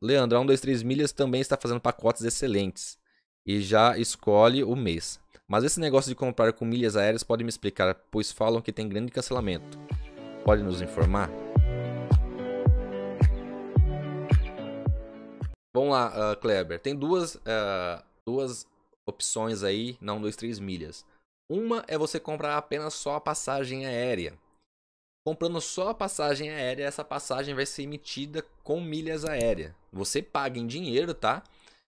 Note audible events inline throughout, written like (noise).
Leandro, Leandrão 23 Milhas também está fazendo pacotes excelentes e já escolhe o mês. Mas esse negócio de comprar com milhas aéreas pode me explicar, pois falam que tem grande cancelamento. Pode nos informar? Vamos lá, uh, Kleber. Tem duas, uh, duas opções aí, não 2, 3 milhas. Uma é você comprar apenas só a passagem aérea comprando só a passagem aérea, essa passagem vai ser emitida com milhas aéreas. Você paga em dinheiro, tá?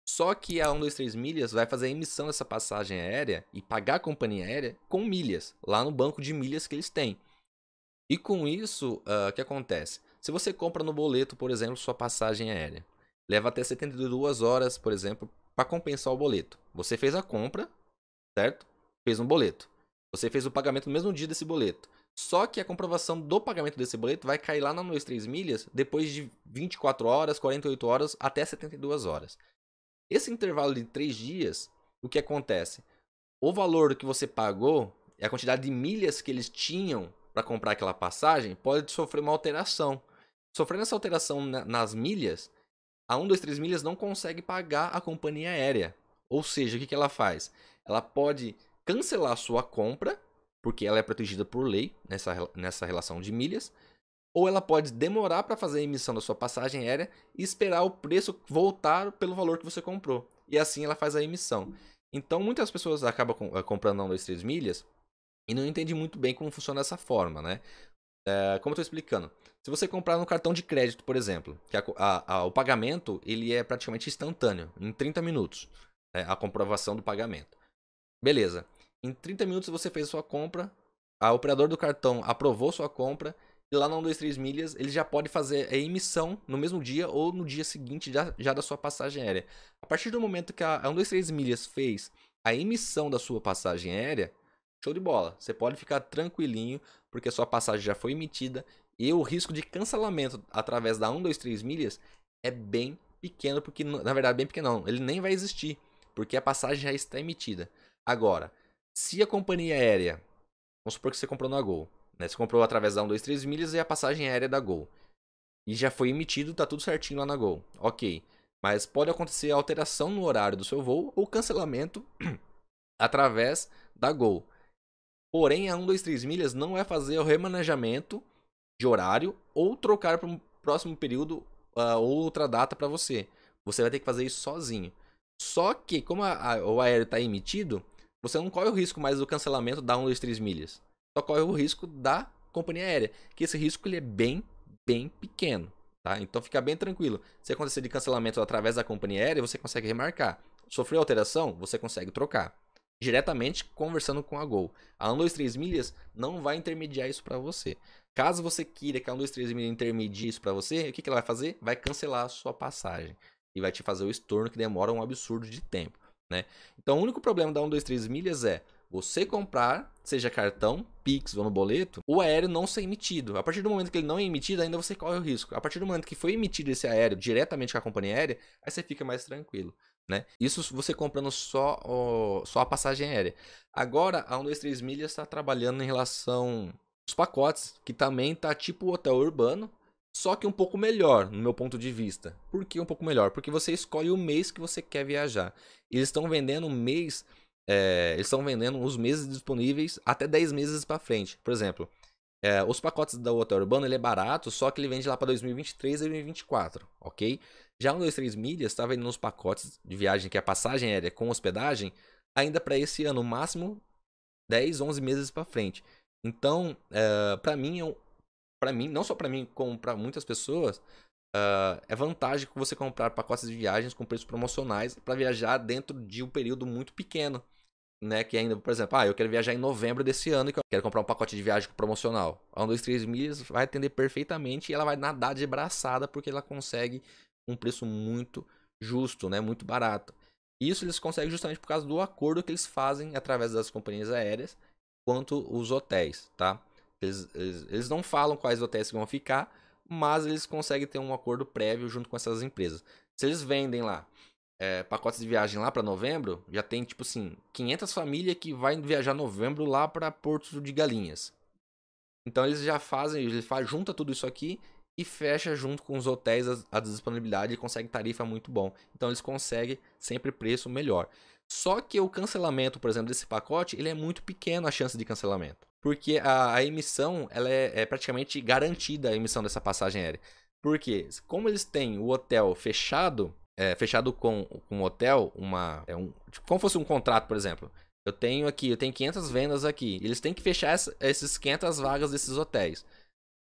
Só que a 123 milhas vai fazer a emissão dessa passagem aérea e pagar a companhia aérea com milhas, lá no banco de milhas que eles têm. E com isso, ah, o uh, que acontece? Se você compra no boleto, por exemplo, sua passagem aérea, leva até 72 horas, por exemplo, para compensar o boleto. Você fez a compra, certo? Fez um boleto. Você fez o pagamento no mesmo dia desse boleto. Só que a comprovação do pagamento desse boleto vai cair lá na Nuez 3 milhas depois de 24 horas, 48 horas até 72 horas. Esse intervalo de 3 dias, o que acontece? O valor que você pagou e a quantidade de milhas que eles tinham para comprar aquela passagem pode sofrer uma alteração. Sofrendo essa alteração nas milhas, a 3 milhas não consegue pagar a companhia aérea. Ou seja, o que, que ela faz? Ela pode cancelar sua compra porque ela é protegida por lei nessa, nessa relação de milhas, ou ela pode demorar para fazer a emissão da sua passagem aérea e esperar o preço voltar pelo valor que você comprou. E assim ela faz a emissão. Então muitas pessoas acabam eh, comprando 1, 2, 3 milhas e não entende muito bem como funciona essa forma, né? É, como eu estou explicando, se você comprar no cartão de crédito, por exemplo, que a, a, a, o pagamento ele é praticamente instantâneo, em 30 minutos, é, a comprovação do pagamento. Beleza. Em 30 minutos você fez a sua compra, a operador do cartão aprovou sua compra e lá na 123 milhas ele já pode fazer a emissão no mesmo dia ou no dia seguinte já, já da sua passagem aérea. A partir do momento que a 123 milhas fez a emissão da sua passagem aérea, show de bola. Você pode ficar tranquilinho porque a sua passagem já foi emitida e o risco de cancelamento através da 123 milhas é bem pequeno porque na verdade bem pequeno não, ele nem vai existir porque a passagem já está emitida. Agora, se a companhia aérea, vamos supor que você comprou na Gol, né? Você comprou através da 123 milhas e a passagem aérea da Gol. E já foi emitido, tá tudo certinho lá na Gol. OK. Mas pode acontecer alteração no horário do seu voo ou cancelamento (clears throat) através da Gol. Porém, a 123 milhas não é fazer o remanejamento de horário ou trocar para um próximo período uh, outra data para você. Você vai ter que fazer isso sozinho. Só que, como a, a, o aéreo está emitido, você não corre o risco mais do cancelamento da 1, 2, 3 milhas. Só corre o risco da companhia aérea. Que esse risco ele é bem, bem pequeno. Tá? Então fica bem tranquilo. Se acontecer de cancelamento através da companhia aérea, você consegue remarcar. Sofreu alteração, você consegue trocar. Diretamente conversando com a Gol. A 1, 2, 3 milhas não vai intermediar isso para você. Caso você queira que a 1, 2, 3 milhas intermedie isso para você, o que, que ela vai fazer? Vai cancelar a sua passagem. E vai te fazer o estorno que demora um absurdo de tempo. Né? Então o único problema da 123 milhas é você comprar, seja cartão, Pix ou no boleto, o aéreo não ser emitido. A partir do momento que ele não é emitido, ainda você corre o risco. A partir do momento que foi emitido esse aéreo diretamente com a companhia aérea, aí você fica mais tranquilo. Né? Isso você comprando só, só a passagem aérea. Agora, a 123 Milhas está trabalhando em relação aos pacotes, que também tá tipo hotel urbano, só que um pouco melhor, no meu ponto de vista. Por que um pouco melhor? Porque você escolhe o mês que você quer viajar. Eles estão vendendo um mês, é, eles estão vendendo os meses disponíveis até 10 meses para frente. Por exemplo, é, os pacotes da Hotel Urbano ele é barato, só que ele vende lá para 2023 e 2024, ok? Já o 23 milhas está vendendo os pacotes de viagem, que é a passagem aérea com hospedagem, ainda para esse ano, máximo 10, 11 meses para frente. Então, é, para mim, é para mim, não só para mim, como para muitas pessoas, uh, é vantagem você comprar pacotes de viagens com preços promocionais para viajar dentro de um período muito pequeno. Né, que ainda, por exemplo, ah, eu quero viajar em novembro desse ano e que quero comprar um pacote de viagem promocional. A 1, 2, 3 milhas vai atender perfeitamente e ela vai nadar de braçada porque ela consegue um preço muito justo, né, muito barato. Isso eles conseguem justamente por causa do acordo que eles fazem através das companhias aéreas quanto os hotéis, tá? Eles, eles, eles não falam quais hotéis vão ficar, mas eles conseguem ter um acordo prévio junto com essas empresas. Se eles vendem lá é, pacotes de viagem lá para novembro, já tem tipo assim, 500 famílias que vai viajar novembro lá para Porto de Galinhas. Então eles já fazem, eles faz, junta tudo isso aqui e fecha junto com os hotéis a, a disponibilidade e consegue tarifa muito bom. Então eles conseguem sempre preço melhor. Só que o cancelamento, por exemplo, desse pacote, ele é muito pequeno a chance de cancelamento porque a, a emissão ela é, é, praticamente garantida a emissão dessa passagem aérea. Porque como eles têm o hotel fechado, é, fechado com, com um hotel, uma é um, tipo, como fosse um contrato, por exemplo. Eu tenho aqui, eu tenho 500 vendas aqui. Eles têm que fechar essa, esses 500 vagas desses hotéis.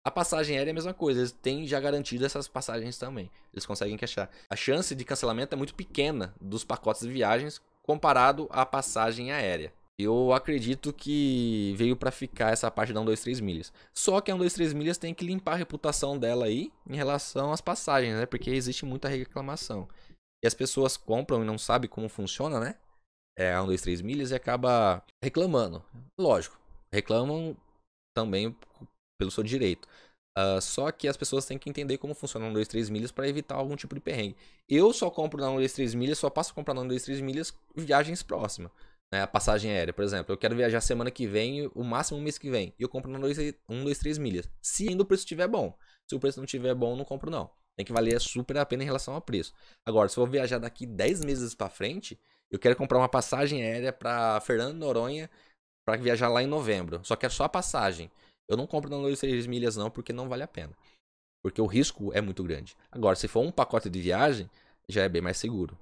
A passagem aérea é a mesma coisa, eles têm já garantido essas passagens também. Eles conseguem encaixar. A chance de cancelamento é muito pequena dos pacotes de viagens comparado à passagem aérea. Eu acredito que veio para ficar essa parte da 1, 2, 3 milhas. Só que a 1, 2, 3 milhas tem que limpar a reputação dela aí em relação às passagens, né? Porque existe muita reclamação. E as pessoas compram e não sabem como funciona, né? É a 1, 2, 3 milhas e acaba reclamando. Lógico, reclamam também pelo seu direito. Uh, só que as pessoas têm que entender como funciona a 1, 2, 3 milhas para evitar algum tipo de perrengue. Eu só compro na 1, 2, 3 milhas, só passo a comprar na 1, 2, 3 milhas viagens próximas né, a passagem aérea, por exemplo, eu quero viajar semana que vem, o máximo mês que vem, e eu compro na 1, 2, 3 milhas. Se ainda o preço estiver bom. Se o preço não estiver bom, não compro não. Tem que valer super a pena em relação ao preço. Agora, se eu vou viajar daqui 10 meses para frente, eu quero comprar uma passagem aérea para Fernando Noronha para viajar lá em novembro. Só que é só a passagem. Eu não compro na 2, 3 milhas não, porque não vale a pena. Porque o risco é muito grande. Agora, se for um pacote de viagem, já é bem mais seguro.